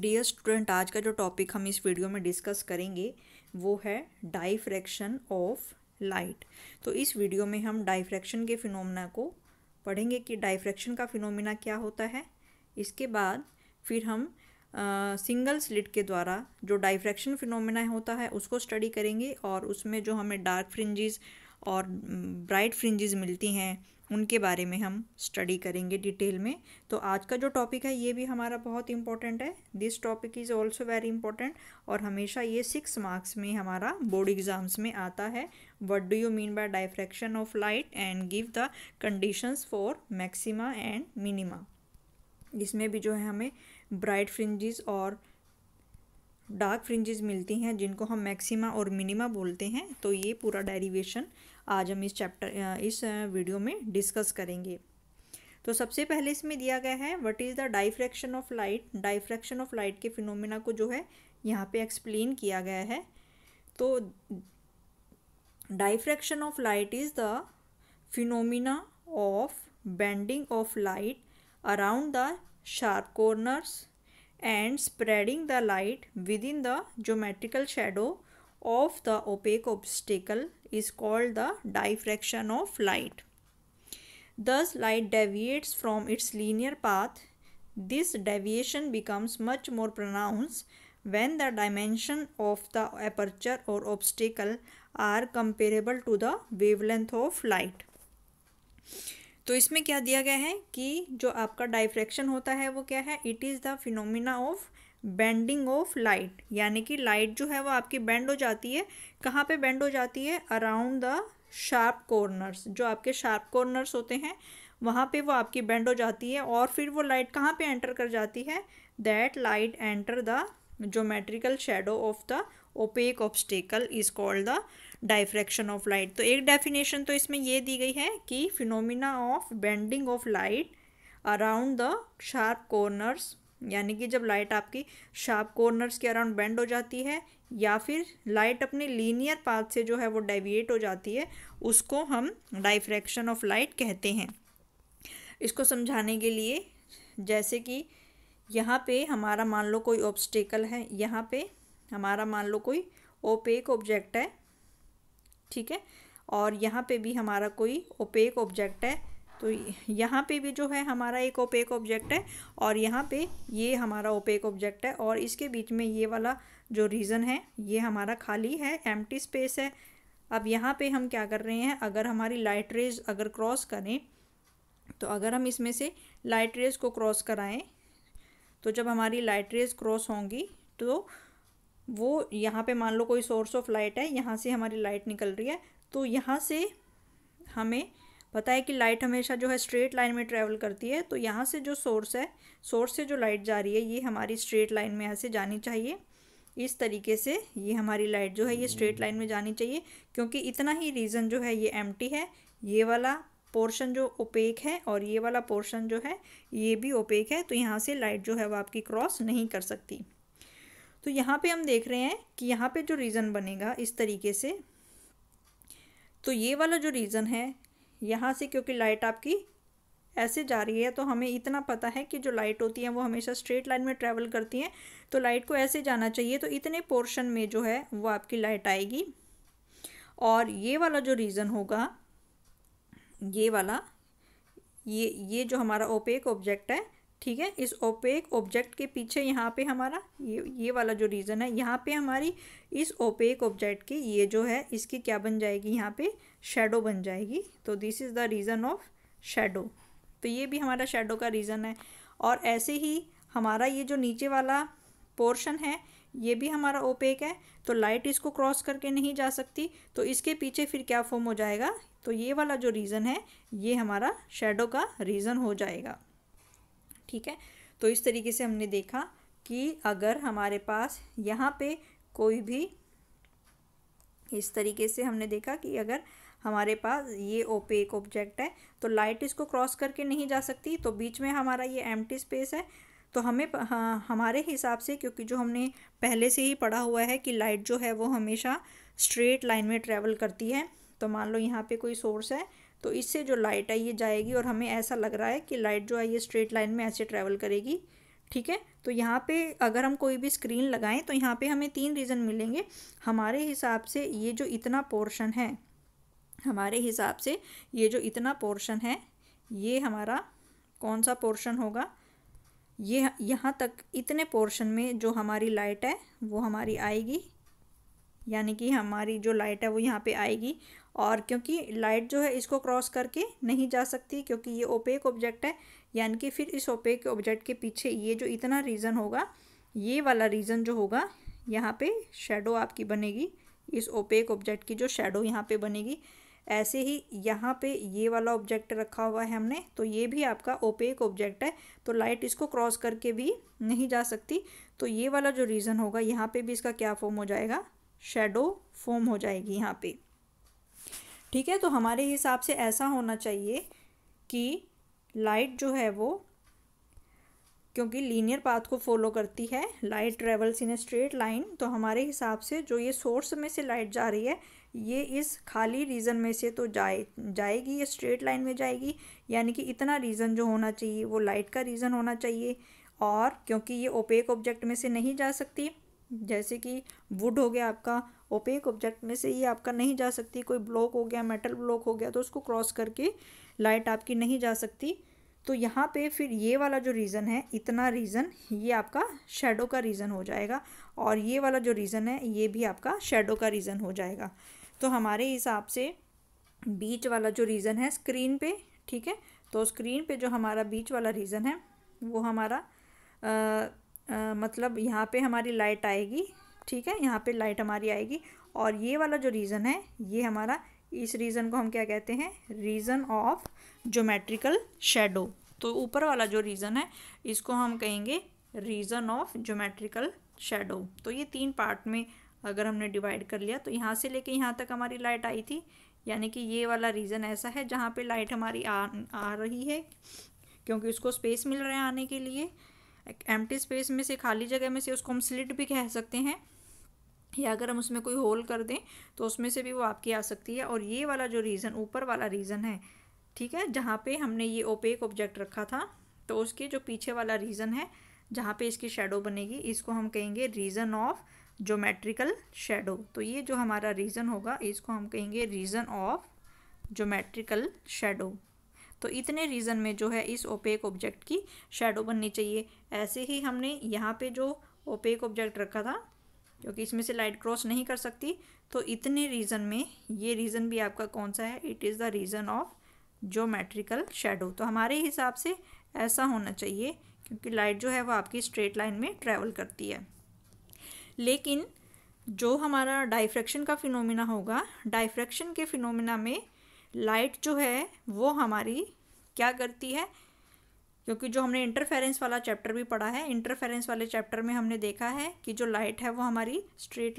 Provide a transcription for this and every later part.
Dear student आज का जो टॉपिक हम इस वीडियो में डिस्कस करेंगे वो है डाइफ्रैक्शन ऑफ लाइट तो इस वीडियो में हम डाइफ्रैक्शन के फिनोमिना को पढ़ेंगे कि डाइफ्रैक्शन का फिनोमिना क्या होता है इसके बाद फिर हम सिंगल स्लिट के द्वारा जो डाइफ्रैक्शन फिनोमिना होता है उसको स्टडी करेंगे और उसमें जो हमें डार्क फ्रिंजिज और ब्राइट mm, फ्रिंजेस मिलती हैं उनके बारे में हम स्टडी करेंगे डिटेल में तो आज का जो टॉपिक है ये भी हमारा बहुत इंपॉर्टेंट है this topic is also very important और हमेशा ये सिक्स मार्क्स में हमारा बोर्ड एग्जाम्स में आता है what do you mean by diffraction of light and give the conditions for maxima and minima इसमें भी जो है हमें ब्राइट फ्रिंजिज और डार्क फ्रिंजिज मिलती हैं जिनको हम मैक्सिमा और मिनिमा बोलते हैं तो ये पूरा डेरिवेशन आज हम इस चैप्टर इस वीडियो में डिस्कस करेंगे तो सबसे पहले इसमें दिया गया है what is the diffraction of light diffraction of light के फिनोमेना को जो है यहाँ पे एक्सप्लेन किया गया है तो diffraction of light is the phenomena of bending of light around the sharp corners and spreading the light within the geometrical shadow of the opaque obstacle is called the diffraction of light. Thus light deviates from its linear path. This deviation becomes much more pronounced when the dimension of the aperture or obstacle are comparable to the wavelength of light. तो इसमें क्या दिया गया है कि जो आपका diffraction होता है वो क्या है it is the phenomena of bending of light यानी कि लाइट जो है वो आपकी बेंड हो जाती है कहाँ पे बेंड हो जाती है अराउंड द शार्प कॉर्नर्स जो आपके शार्प कॉर्नर्स होते हैं वहाँ पे वो आपकी बेंड हो जाती है और फिर वो लाइट कहाँ पे एंटर कर जाती है that light enter the geometrical shadow of the opaque obstacle is called the diffraction of light तो एक डेफिनेशन तो इसमें ये दी गई है कि phenomena of bending of light around the sharp corners यानी कि जब लाइट आपकी शार्प कॉर्नर्स के अराउंड बेंड हो जाती है या फिर लाइट अपने लीनियर पाथ से जो है वो डेविएट हो जाती है उसको हम डाइफ्रैक्शन ऑफ लाइट कहते हैं इसको समझाने के लिए जैसे कि यहाँ पे हमारा मान लो कोई ऑब्स्टेकल है यहाँ पे हमारा मान लो कोई ओपेक ऑब्जेक्ट है ठीक है और यहाँ पे भी हमारा कोई ओपेक ऑब्जेक्ट है तो यहाँ पे भी जो है हमारा एक ओपेक ऑब्जेक्ट है और यहाँ पे ये हमारा ओपेक ऑब्जेक्ट है और इसके बीच में ये वाला जो रीज़न है ये हमारा खाली है एम स्पेस है अब यहाँ पे हम क्या कर रहे हैं अगर हमारी लाइट रेज अगर क्रॉस करें तो अगर हम इसमें से लाइट रेज को क्रॉस कराएं तो जब हमारी लाइट रेज क्रॉस होंगी तो वो यहाँ पे मान लो कोई सोर्स ऑफ लाइट है यहाँ से हमारी लाइट निकल रही है तो यहाँ से हमें पता है कि लाइट हमेशा जो है स्ट्रेट लाइन में ट्रैवल करती है तो यहाँ से जो सोर्स है सोर्स से जो लाइट जा रही है ये हमारी स्ट्रेट लाइन में यहाँ से जानी चाहिए इस तरीके से ये हमारी लाइट जो है ये स्ट्रेट लाइन में जानी चाहिए क्योंकि इतना ही रीज़न जो है ये एम है ये वाला पोर्शन जो ओपेक है और ये वाला पोर्शन जो है ये भी ओपेक है तो यहाँ से लाइट जो है वो आपकी क्रॉस नहीं कर सकती तो यहाँ पे हम देख रहे हैं कि यहाँ पे जो रीज़न बनेगा इस तरीके से तो ये वाला जो रीज़न है यहाँ से क्योंकि लाइट आपकी ऐसे जा रही है तो हमें इतना पता है कि जो लाइट होती है वो हमेशा स्ट्रेट लाइन में ट्रैवल करती हैं तो लाइट को ऐसे जाना चाहिए तो इतने पोर्शन में जो है वो आपकी लाइट आएगी और ये वाला जो रीज़न होगा ये वाला ये ये जो हमारा ओपेक ऑब्जेक्ट है ठीक है इस ओपेक ऑब्जेक्ट के पीछे यहाँ पे हमारा ये ये वाला जो रीज़न है यहाँ पे हमारी इस ओपेक ऑब्जेक्ट की ये जो है इसकी क्या बन जाएगी यहाँ पे शेडो बन जाएगी तो this is the reason of shadow तो ये भी हमारा शेडो का रीज़न है और ऐसे ही हमारा ये जो नीचे वाला पोर्शन है ये भी हमारा ओपेक है तो लाइट इसको क्रॉस करके नहीं जा सकती तो इसके पीछे फिर क्या फॉर्म हो जाएगा तो ये वाला जो रीज़न है ये हमारा शेडो का रीज़न हो जाएगा ठीक है तो इस तरीके से हमने देखा कि अगर हमारे पास यहाँ पे कोई भी इस तरीके से हमने देखा कि अगर हमारे पास ये एक ऑब्जेक्ट है तो लाइट इसको क्रॉस करके नहीं जा सकती तो बीच में हमारा ये एम स्पेस है तो हमें हाँ, हमारे हिसाब से क्योंकि जो हमने पहले से ही पढ़ा हुआ है कि लाइट जो है वो हमेशा स्ट्रेट लाइन में ट्रेवल करती है तो मान लो यहाँ पे कोई सोर्स है तो इससे जो लाइट है ये जाएगी और हमें ऐसा लग रहा है कि लाइट जो है ये स्ट्रेट लाइन में ऐसे ट्रैवल करेगी ठीक है तो यहाँ पे अगर हम कोई भी स्क्रीन लगाएं तो यहाँ पे हमें तीन रीज़न मिलेंगे हमारे हिसाब से ये जो इतना पोर्शन है हमारे हिसाब से ये जो इतना पोर्शन है ये हमारा कौन सा पोर्शन होगा ये यहाँ तक इतने पोर्शन में जो हमारी लाइट है वो हमारी आएगी यानी कि हमारी जो लाइट है वो यहाँ पे आएगी और क्योंकि लाइट जो है इसको क्रॉस करके नहीं जा सकती क्योंकि ये ओपेक ऑब्जेक्ट है यानी कि फिर इस ओपेक ऑब्जेक्ट के पीछे ये जो इतना रीज़न होगा ये वाला रीज़न जो होगा यहाँ पे शेडो आपकी बनेगी इस ओपेक ऑब्जेक्ट की जो शेडो यहाँ पे बनेगी ऐसे ही यहाँ पे ये वाला ऑब्जेक्ट रखा हुआ है हमने तो ये भी आपका ओपेक ऑब्जेक्ट है तो लाइट इसको क्रॉस करके भी नहीं जा सकती तो ये वाला जो रीज़न होगा यहाँ पे भी इसका क्या फॉर्म हो जाएगा शेडो फॉर्म हो जाएगी यहाँ पर ठीक है तो हमारे हिसाब से ऐसा होना चाहिए कि लाइट जो है वो क्योंकि लीनियर पाथ को फॉलो करती है light travels in straight line तो हमारे हिसाब से जो ये सोर्स में से लाइट जा रही है ये इस खाली रीजन में से तो जाए जाएगी ये स्ट्रेट लाइन में जाएगी यानी कि इतना रीज़न जो होना चाहिए वो लाइट का रीज़न होना चाहिए और क्योंकि ये ओपेक ऑब्जेक्ट में से नहीं जा सकती जैसे कि वुड हो गया आपका ओपेक ऑब्जेक्ट में से ये आपका नहीं जा सकती कोई ब्लॉक हो गया मेटल ब्लॉक हो गया तो उसको क्रॉस करके लाइट आपकी नहीं जा सकती तो यहाँ पे फिर ये वाला जो रीज़न है इतना रीज़न ये आपका शेडो का रीज़न हो जाएगा और ये वाला जो रीज़न है ये भी आपका शेडो का रीज़न हो जाएगा तो हमारे हिसाब से बीच वाला जो रीज़न है स्क्रीन पे ठीक है तो स्क्रीन पे जो हमारा बीच वाला रीज़न है वो हमारा आ, आ, मतलब यहाँ पे हमारी लाइट आएगी ठीक है यहाँ पे लाइट हमारी आएगी और ये वाला जो रीज़न है ये हमारा इस रीज़न को हम क्या कहते हैं रीज़न ऑफ जोमेट्रिकल शेडो तो ऊपर वाला जो रीज़न है इसको हम कहेंगे रीज़न ऑफ जोमेट्रिकल शेडो तो ये तीन पार्ट में अगर हमने डिवाइड कर लिया तो यहाँ से लेके यहाँ तक हमारी लाइट आई थी यानी कि ये वाला रीज़न ऐसा है जहाँ पे लाइट हमारी आ, आ रही है क्योंकि उसको स्पेस मिल रहा है आने के लिए एम्प्टी स्पेस में से खाली जगह में से उसको हम स्लिट भी कह सकते हैं या अगर हम उसमें कोई होल कर दें तो उसमें से भी वो आपकी आ सकती है और ये वाला जो रीज़न ऊपर वाला रीज़न है ठीक है जहाँ पे हमने ये ओपेक ऑब्जेक्ट रखा था तो उसके जो पीछे वाला रीज़न है जहाँ पे इसकी शेडो बनेगी इसको हम कहेंगे रीज़न ऑफ जोमेट्रिकल शेडो तो ये जो हमारा रीज़न होगा इसको हम कहेंगे रीज़न ऑफ जोमेट्रिकल शेडो तो इतने रीज़न में जो है इस ओपेक ऑब्जेक्ट की शेडो बननी चाहिए ऐसे ही हमने यहाँ पर जो ओपेक ऑब्जेक्ट रखा था क्योंकि इसमें से लाइट क्रॉस नहीं कर सकती तो इतने रीज़न में ये रीज़न भी आपका कौन सा है it is the reason of geometrical shadow तो हमारे हिसाब से ऐसा होना चाहिए क्योंकि लाइट जो है वो आपकी स्ट्रेट लाइन में ट्रेवल करती है लेकिन जो हमारा डाइफ्रैक्शन का फिनोमिना होगा डाइफ्रैक्शन के फिनोमिना में लाइट जो है वो हमारी क्या करती है क्योंकि जो हमने इंटरफेरेंस वाला चैप्टर भी पढ़ा है इंटरफेरेंस वाले चैप्टर में हमने देखा है कि जो लाइट है वो हमारी straight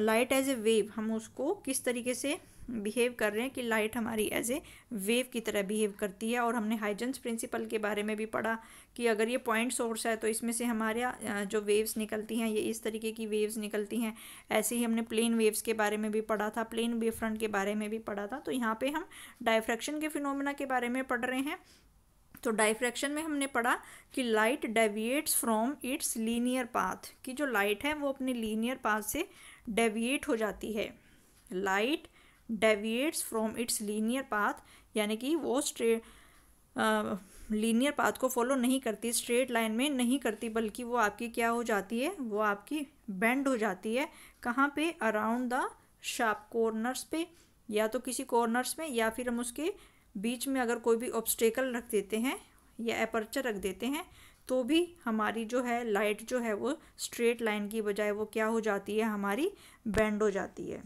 light as a wave हम उसको किस तरीके से बिहेव कर रहे हैं कि लाइट हमारी एज ए वेव की तरह बिहेव करती है और हमने हाइजेंस प्रिंसिपल के बारे में भी पढ़ा कि अगर ये पॉइंट सोर्स है तो इसमें से हमारे जो वेव्स निकलती हैं ये इस तरीके की वेव्स निकलती हैं ऐसे ही हमने प्लेन वेव्स के बारे में भी पढ़ा था प्लेन वेव फ्रंट के बारे में भी पढ़ा था तो यहाँ पे हम डायफ्रैक्शन के फिनोमिना के बारे में पढ़ रहे हैं तो डाइफ्रैक्शन में हमने पढ़ा कि light deviates from its linear path कि जो लाइट है वो अपने लीनियर पाथ से डेविएट हो जाती है light deviates from its linear path यानी कि वो स्ट्रे लीनियर पाथ को फॉलो नहीं करती स्ट्रेट लाइन में नहीं करती बल्कि वो आपकी क्या हो जाती है वो आपकी बेंड हो जाती है कहाँ पे अराउंड द शार्प कॉर्नर्स पे या तो किसी कॉर्नर्स में या फिर हम उसके बीच में अगर कोई भी ऑब्स्टेकल रख देते हैं या अपर्चर रख देते हैं तो भी हमारी जो है लाइट जो है वो स्ट्रेट लाइन की बजाय वो क्या हो जाती है हमारी बेंड हो जाती है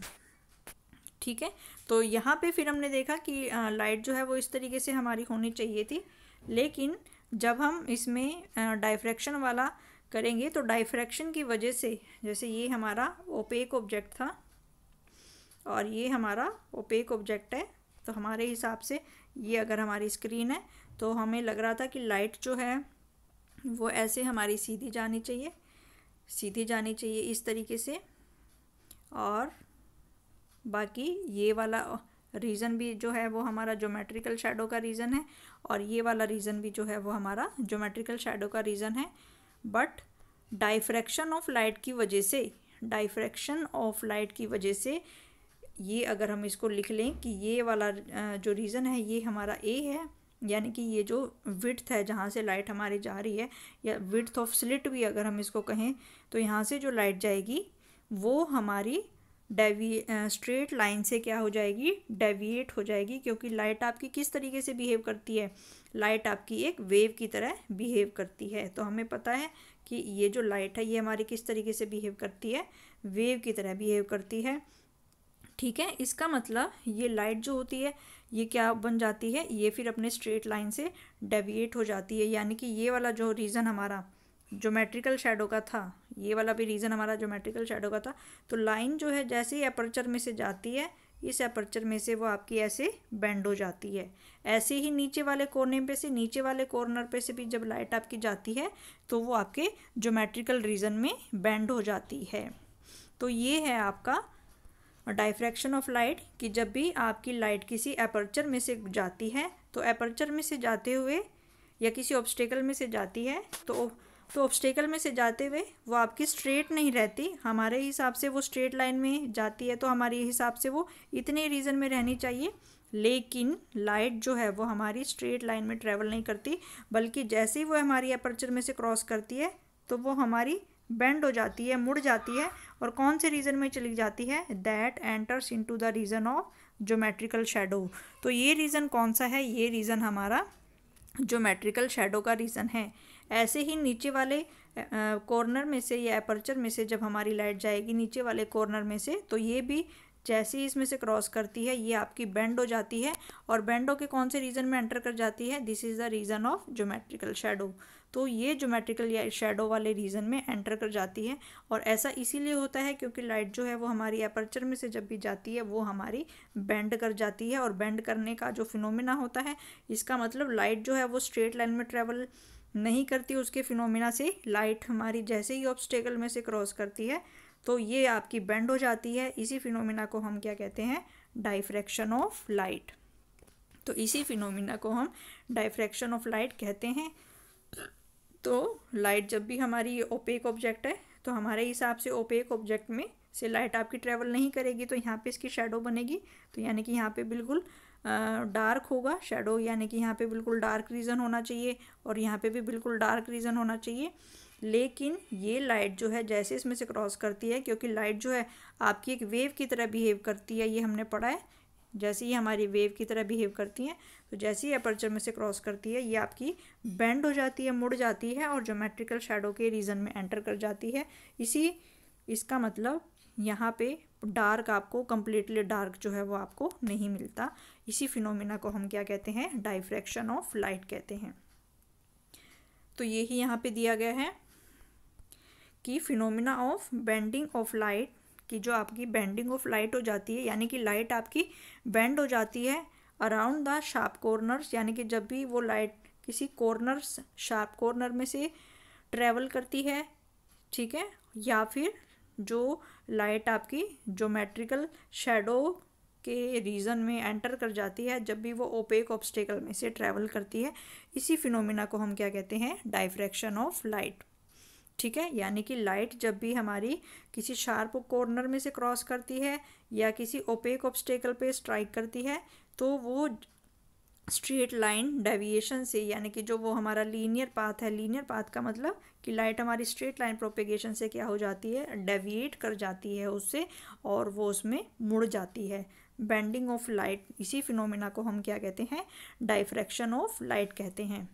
ठीक है तो यहाँ पे फिर हमने देखा कि लाइट जो है वो इस तरीके से हमारी होनी चाहिए थी लेकिन जब हम इसमें डायफ्रैक्शन वाला करेंगे तो डायफ्रैक्शन की वजह से जैसे ये हमारा ओपेक ऑब्जेक्ट था और ये हमारा ओपेक ऑब्जेक्ट है तो हमारे हिसाब से ये अगर हमारी स्क्रीन है तो हमें लग रहा था कि लाइट जो है वो ऐसे हमारी सीधी जानी चाहिए सीधी जानी चाहिए इस तरीके से और बाकी ये वाला रीज़न भी जो है वो हमारा जोमेट्रिकल शेडो का रीज़न है और ये वाला रीज़न भी जो है वो हमारा जोमेट्रिकल शेडो का रीज़न है बट डाइफ्रैक्शन ऑफ लाइट की वजह से डाइफ्रैक्शन ऑफ लाइट की वजह से ये अगर हम इसको लिख लें कि ये वाला जो रीज़न है ये हमारा ए है यानी कि ये जो विड्थ है जहाँ से लाइट हमारी जा रही है या विड्थ ऑफ स्लिट भी अगर हम इसको कहें तो यहाँ से जो लाइट जाएगी वो हमारी डेवी स्ट्रेट लाइन से क्या हो जाएगी डेविएट हो जाएगी क्योंकि लाइट आपकी किस तरीके से बिहेव करती है लाइट आपकी एक वेव की तरह बिहेव करती है तो हमें पता है कि ये जो लाइट है ये हमारी किस तरीके से बिहेव करती है वेव की तरह बिहेव करती है ठीक है इसका मतलब ये लाइट जो होती है ये क्या बन जाती है ये फिर अपने स्ट्रेट लाइन से डेविएट हो जाती है यानी कि ये वाला जो रीज़न हमारा जोमेट्रिकल शेडो का था ये वाला भी रीज़न हमारा जोमेट्रिकल शेडो का था तो लाइन जो है जैसे ही अपर्चर में से जाती है इस अपर्चर में से वो आपकी ऐसे बेंड हो जाती है ऐसे ही नीचे वाले कोने पे से नीचे वाले कॉर्नर पे से भी जब लाइट आपकी जाती है तो वो आपके जोमेट्रिकल रीजन में बेंड हो जाती है तो ये है आपका और ऑफ लाइट कि जब भी आपकी लाइट किसी एपर्चर में से जाती है तो एपर्चर में से जाते हुए या किसी ऑब्स्टेकल में से जाती है तो तो ऑब्स्टेकल में से जाते हुए वो आपकी स्ट्रेट नहीं रहती हमारे हिसाब से वो स्ट्रेट लाइन में जाती है तो हमारे हिसाब से वो इतने रीजन में रहनी चाहिए लेकिन लाइट जो है वो हमारी स्ट्रेट लाइन में ट्रेवल नहीं करती बल्कि जैसे ही वो हमारी अपर्चर में से क्रॉस करती है तो वो हमारी बेंड हो जाती है मुड़ जाती है और कौन से रीजन में चली जाती है that enters into the region of geometrical shadow तो ये रीज़न कौन सा है ये रीज़न हमारा जोमेट्रिकल शेडो का रीज़न है ऐसे ही नीचे वाले कॉर्नर में से या अपर्चर में से जब हमारी लाइट जाएगी नीचे वाले कॉर्नर में से तो ये भी जैसे ही इसमें से क्रॉस करती है ये आपकी बेंड हो जाती है और बेंडो के कौन से रीजन में एंटर कर जाती है this is the reason of geometrical shadow तो ये जोमेट्रिकल या शेडो वाले रीजन में एंटर कर जाती है और ऐसा इसीलिए होता है क्योंकि लाइट जो है वो हमारी अपर्चर में से जब भी जाती है वो हमारी बेंड कर जाती है और बेंड करने का जो फिनोमिना होता है इसका मतलब लाइट जो है वो स्ट्रेट लाइन में ट्रेवल नहीं करती उसके फिनोमिना से लाइट हमारी जैसे ही ऑब्स्टेकल में से क्रॉस करती है तो ये आपकी बेंड हो जाती है इसी फिनोमिना को हम क्या कहते हैं डाइफ्रैक्शन ऑफ लाइट तो इसी फिनोमिना को हम डाइफ्रैक्शन ऑफ लाइट कहते हैं तो लाइट जब भी हमारी ओपेक ऑब्जेक्ट है तो हमारे हिसाब से ओपेक ऑब्जेक्ट में से लाइट आपकी ट्रेवल नहीं करेगी तो यहाँ पे इसकी शेडो बनेगी तो यानी कि यहाँ पे बिल्कुल डार्क होगा शेडो यानी कि यहाँ पे बिल्कुल डार्क रीजन होना चाहिए और यहाँ पे भी बिल्कुल डार्क रीजन होना चाहिए लेकिन ये लाइट जो है जैसे इसमें से क्रॉस करती है क्योंकि लाइट जो है आपकी एक वेव की तरह बिहेव करती है ये हमने पढ़ा है जैसे ही हमारी वेव की तरह बिहेव करती हैं तो जैसे ही अपर्चर में से क्रॉस करती है ये आपकी बेंड हो जाती है मुड़ जाती है और जोमेट्रिकल शेडो के रीजन में एंटर कर जाती है इसी इसका मतलब यहाँ पे डार्क आपको कम्प्लीटली डार्क जो है वो आपको नहीं मिलता इसी फिनोमिना को हम क्या कहते हैं डाइफ्रैक्शन ऑफ लाइट कहते हैं तो यही यहाँ पे दिया गया है कि phenomena of bending of light कि जो आपकी बेंडिंग ऑफ लाइट हो जाती है यानी कि लाइट आपकी बेंड हो जाती है अराउंड द शार्प कॉर्नर्स यानी कि जब भी वो लाइट किसी कॉर्नर्स शार्प कॉर्नर में से ट्रेवल करती है ठीक है या फिर जो लाइट आपकी ज्योमेट्रिकल शेडो के रीज़न में एंटर कर जाती है जब भी वो ओपेक ऑब्स्टेकल में से ट्रैवल करती है इसी फिनोमिना को हम क्या कहते हैं डाइफ्रैक्शन ऑफ लाइट ठीक है यानी कि लाइट जब भी हमारी किसी शार्प कॉर्नर में से क्रॉस करती है या किसी ओपेक ऑब्स्टेकल पे स्ट्राइक करती है तो वो स्ट्रेट लाइन डेविएशन से यानी कि जो वो हमारा लीनियर पाथ है लीनियर पाथ का मतलब कि लाइट हमारी स्ट्रेट लाइन प्रोपेगेशन से क्या हो जाती है डेविएट कर जाती है उससे और वो उसमें मुड़ जाती है बेंडिंग ऑफ लाइट इसी फिनोमेना को हम क्या कहते हैं डाइफ्रैक्शन ऑफ लाइट कहते हैं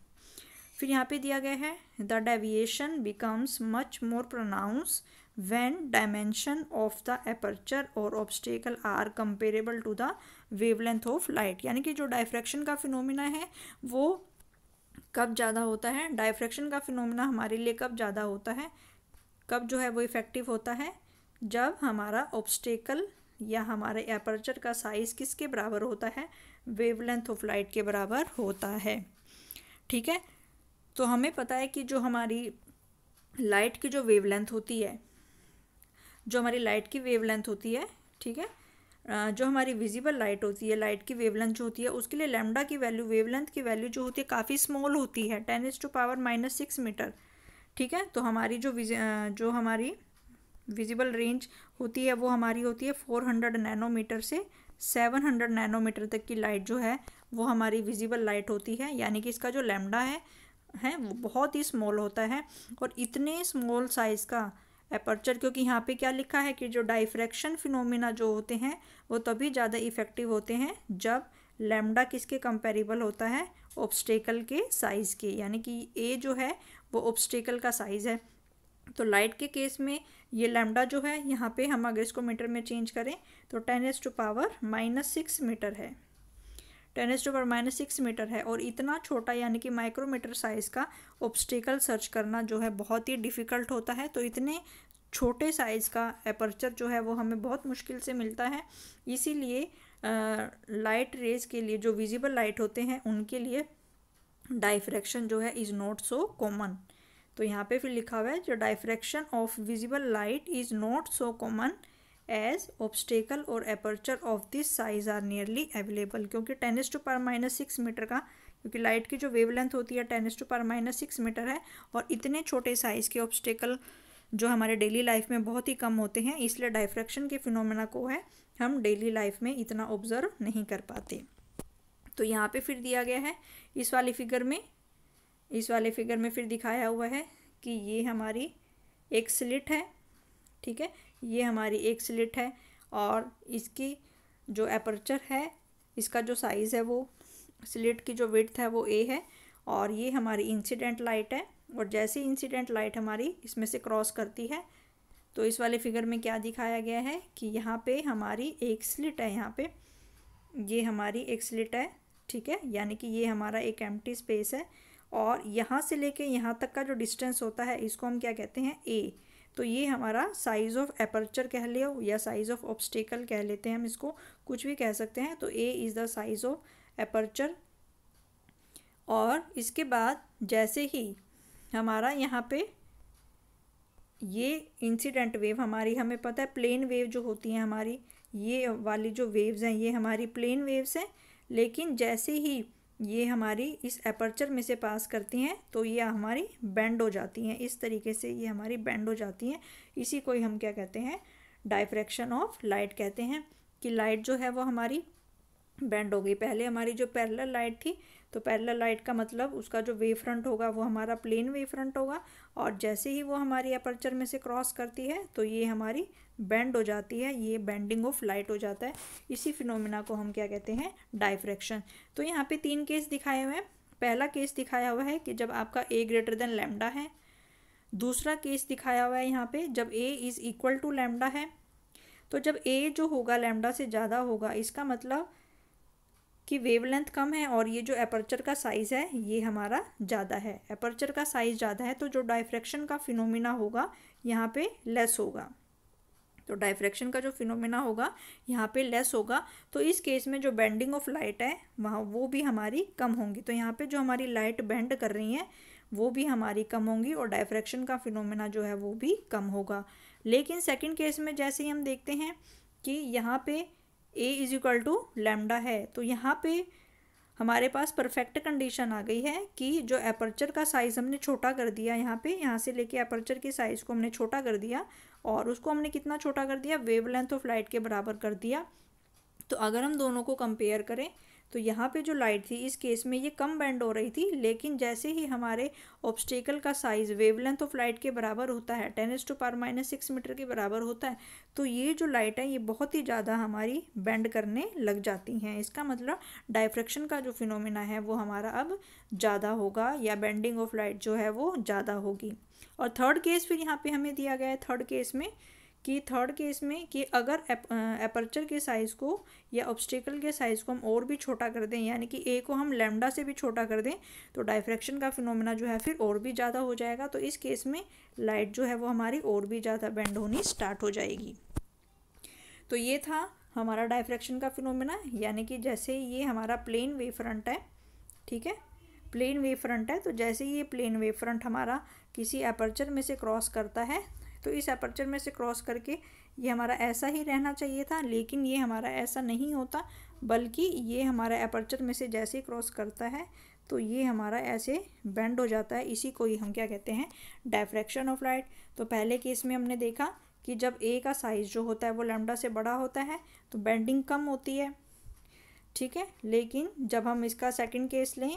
फिर यहाँ पे दिया गया है the deviation becomes much more pronounce dimension of the aperture or obstacle are comparable to the wave length of light यानी कि जो डायफ्रैक्शन का फिनोमिना है वो कब ज़्यादा होता है डायफ्रैक्शन का फिनोमिना हमारे लिए कब ज़्यादा होता है कब जो है वो इफ़ेक्टिव होता है जब हमारा ऑब्स्टेकल या हमारे एपर्चर का साइज़ किसके बराबर होता है वेवलेंथ ऑफ लाइट के बराबर होता है ठीक है तो हमें पता है कि जो हमारी लाइट की जो वेवलेंथ होती है जो हमारी लाइट की वेवलेंथ होती है ठीक है जो हमारी विजिबल लाइट होती है लाइट की वेवलेंथ जो होती है उसके लिए लेमडा की वैल्यू वेवलेंथ की वैल्यू जो होती है काफ़ी स्मॉल होती है ten S to power minus six metre ठीक है तो हमारी जो जो हमारी विजिबल रेंज होती है वो हमारी होती है फोर हंड्रेड नैनोमीटर से सेवन हंड्रेड नैनोमीटर तक की लाइट जो है वो हमारी विजिबल लाइट होती है यानी कि इसका जो लेमडा है है वो बहुत ही स्मॉल होता है और इतने स्मॉल साइज़ का एपर्चर क्योंकि यहाँ पे क्या लिखा है कि जो डाइफ्रैक्शन फिनोमिना जो होते हैं वो तभी ज़्यादा इफ़ेक्टिव होते हैं जब लैमडा किसके कंपेरेबल होता है ऑब्स्टेकल के साइज़ के यानी कि ए जो है वो ऑब्स्टेकल का साइज़ है तो लाइट के केस में ये लैमडा जो है यहाँ पे हम अगर इसको मीटर में चेंज करें तो ten S to power minus six metre है टेन एस पर माइनस सिक्स मीटर है और इतना छोटा यानी कि माइक्रोमीटर साइज़ का ऑब्स्टिकल सर्च करना जो है बहुत ही डिफ़िकल्ट होता है तो इतने छोटे साइज़ का एपर्चर जो है वो हमें बहुत मुश्किल से मिलता है इसीलिए लाइट रेज के लिए जो विजिबल लाइट होते हैं उनके लिए डाइफ्रैक्शन जो है इज़ नॉट सो कॉमन तो यहाँ पे फिर लिखा हुआ है जो diffraction of visible light is not so common as obstacle or aperture of this size are nearly available क्योंकि टेनिस टू पर माइनस सिक्स मीटर का क्योंकि लाइट की जो वेवलेंथ होती है टेनिस टू पर माइनस सिक्स मीटर है और इतने छोटे साइज़ के ऑब्स्टेकल जो हमारे डेली लाइफ में बहुत ही कम होते हैं इसलिए डायफ्रेक्शन के फिनोमेना को है हम डेली लाइफ में इतना ऑब्जर्व नहीं कर पाते तो यहाँ पे फिर दिया गया है इस वाली फिगर में इस वाले फिगर में फिर दिखाया हुआ है कि ये हमारी एक स्लिट है ठीक है ये हमारी एक स्लिट है और इसकी जो अपर्चर है इसका जो साइज़ है वो स्लिट की जो विथ है वो ए है और ये हमारी इंसिडेंट लाइट है और जैसे इंसिडेंट लाइट हमारी इसमें से क्रॉस करती है तो इस वाले फिगर में क्या दिखाया गया है कि यहाँ पे हमारी एक स्लिट है यहाँ पे ये हमारी एक स्लिट है ठीक है यानी कि ये हमारा एक एम्प्टी स्पेस है और यहाँ से लेके यहाँ तक का जो डिस्टेंस होता है इसको हम क्या कहते हैं ए तो ये हमारा साइज़ ऑफ एपर्चर कह लियो या साइज़ ऑफ ऑब्स्टेकल कह लेते हैं हम इसको कुछ भी कह सकते हैं तो a is the size of aperture और इसके बाद जैसे ही हमारा यहाँ पे ये इंसिडेंट वेव हमारी हमें पता है प्लेन वेव जो होती है हमारी ये वाली जो वेव्स हैं ये हमारी प्लेन वेव्स हैं लेकिन जैसे ही ये हमारी इस अपर्चर में से पास करती हैं तो ये हमारी बैंड हो जाती हैं इस तरीके से ये हमारी बैंड हो जाती हैं इसी को ही हम क्या कहते हैं डाइफ्रैक्शन ऑफ लाइट कहते हैं कि लाइट जो है वो हमारी बेंड हो गई पहले हमारी जो पैरेलल लाइट थी तो पैरेलल लाइट का मतलब उसका जो वेव फ्रंट होगा वो हमारा प्लेन वेव फ्रंट होगा और जैसे ही वो हमारी अपर्चर में से क्रॉस करती है तो ये हमारी बेंड हो जाती है ये बेंडिंग ऑफ लाइट हो जाता है इसी फिनोमिना को हम क्या कहते हैं डाइफ्रेक्शन तो यहाँ पे तीन केस दिखाए हुए हैं पहला केस दिखाया हुआ है कि जब आपका ए ग्रेटर देन लेमडा है दूसरा केस दिखाया हुआ है यहाँ पे जब a is equal to lambda है तो जब ए जो होगा लेमडा से ज़्यादा होगा इसका मतलब कि वेवलेंथ कम है और ये जो एपर्चर का साइज़ है ये हमारा ज़्यादा है एपर्चर का साइज़ ज़्यादा है तो जो डायफ्रेक्शन का फिनोमिना होगा यहाँ पे लेस होगा तो डायफ्रेक्शन का जो फिनोमिना होगा यहाँ पे लेस होगा तो इस केस में जो बेंडिंग ऑफ लाइट है वहाँ वो भी हमारी कम होंगी तो यहाँ पे जो हमारी लाइट बेंड कर रही है वो भी हमारी कम होंगी और डायफ्रेक्शन का फिनोमिना जो है वो भी कम होगा लेकिन सेकेंड केस में जैसे ही हम देखते हैं कि यहाँ पे a is equal to lambda है तो यहाँ पे हमारे पास परफेक्ट कंडीशन आ गई है कि जो एपर्चर का साइज़ हमने छोटा कर दिया यहाँ पे यहाँ से लेके एपर्चर के साइज़ को हमने छोटा कर दिया और उसको हमने कितना छोटा कर दिया वेव लेंथ ऑफ लाइट के बराबर कर दिया तो अगर हम दोनों को कंपेयर करें तो यहाँ पे जो लाइट थी इस केस में ये कम बैंड हो रही थी लेकिन जैसे ही हमारे ऑब्स्टेकल का साइज़ वेवलेंथ ऑफ लाइट के बराबर होता है टेन एस टू पार माइनस सिक्स मीटर के बराबर होता है तो ये जो लाइट है ये बहुत ही ज़्यादा हमारी बैंड करने लग जाती हैं इसका मतलब डायफ्रेक्शन का जो फिनोमिना है वो हमारा अब ज़्यादा होगा या बैंडिंग ऑफ लाइट जो है वो ज़्यादा होगी और थर्ड केस फिर यहाँ पर हमें दिया गया है थर्ड केस में कि थर्ड केस में कि अगर अपर्चर के साइज़ को या ऑब्स्टिकल के साइज़ को हम और भी छोटा कर दें यानी कि ए को हम लेमडा से भी छोटा कर दें तो डायफ्रेक्शन का फिनोमेना जो है फिर और भी ज़्यादा हो जाएगा तो इस केस में लाइट जो है वो हमारी और भी ज़्यादा बेंड होनी स्टार्ट हो जाएगी तो ये था हमारा डायफ्रेक्शन का फिनोमेना यानी कि जैसे ये हमारा प्लेन वे फ्रंट है ठीक है प्लेन वे फ्रंट है तो जैसे ये प्लेन वे फ्रंट हमारा किसी अपर्चर में से क्रॉस करता है तो इस अपर्चर में से क्रॉस करके ये हमारा ऐसा ही रहना चाहिए था लेकिन ये हमारा ऐसा नहीं होता बल्कि ये हमारा अपर्चर में से जैसे ही क्रॉस करता है तो ये हमारा ऐसे बेंड हो जाता है इसी को ही हम क्या कहते हैं डायफ्रैक्शन ऑफ लाइट तो पहले केस में हमने देखा कि जब ए का साइज़ जो होता है वो लैम्डा से बड़ा होता है तो बेंडिंग कम होती है ठीक है लेकिन जब हम इसका सेकंड केस लें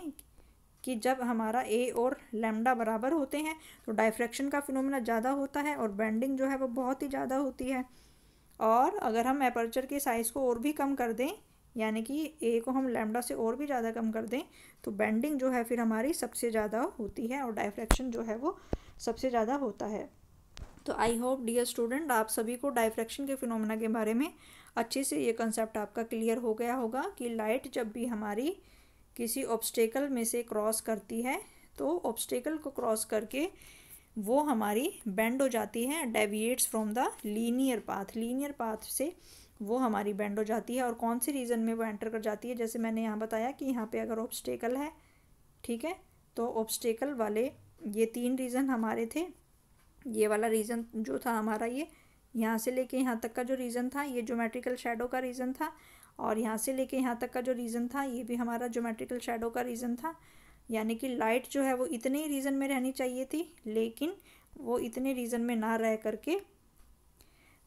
कि जब हमारा ए और लैमडा बराबर होते हैं तो डायफ्रैक्शन का फिनोमेना ज़्यादा होता है और बेंडिंग जो है वो बहुत ही ज़्यादा होती है और अगर हम एपर्चर के साइज़ को और भी कम कर दें यानी कि ए को हम लेमडा से और भी ज़्यादा कम कर दें तो बेंडिंग जो है फिर हमारी सबसे ज़्यादा होती है और डायफ्रैक्शन जो है वो सबसे ज़्यादा होता है तो आई होप डियर स्टूडेंट आप सभी को डायफ्रैक्शन के फिनोमेना के बारे में अच्छे से ये कंसेप्ट आपका क्लियर हो गया होगा कि लाइट जब भी हमारी किसी ऑब्स्टेकल में से क्रॉस करती है तो ऑब्स्टेकल को क्रॉस करके वो हमारी बेंड हो जाती है deviates from the linear path linear path से वो हमारी बेंड हो जाती है और कौन से रीज़न में वो एंटर कर जाती है जैसे मैंने यहाँ बताया कि यहाँ पे अगर ऑब्स्टेकल है ठीक है तो ऑब्स्टेकल वाले ये तीन रीज़न हमारे थे ये वाला रीज़न जो था हमारा ये यहाँ से लेके यहाँ तक का जो रीज़न था ये जोमेट्रिकल शेडो का रीज़न था और यहाँ से लेके यहाँ तक का जो रीज़न था ये भी हमारा जोमेट्रिकल शेडो का रीज़न था यानी कि लाइट जो है वो इतने ही रीज़न में रहनी चाहिए थी लेकिन वो इतने रीज़न में ना रह करके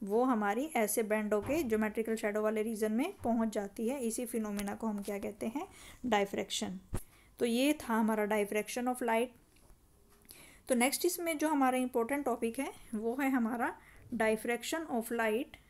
वो हमारी ऐसे बैंड के ज्योमेट्रिकल शेडो वाले रीज़न में पहुँच जाती है इसी फिनोमिना को हम क्या कहते हैं डाइफ्रैक्शन तो ये था हमारा डाइफ्रैक्शन ऑफ लाइट तो नेक्स्ट इसमें जो हमारा इम्पोर्टेंट टॉपिक है वो है हमारा डाइफ्रैक्शन ऑफ लाइट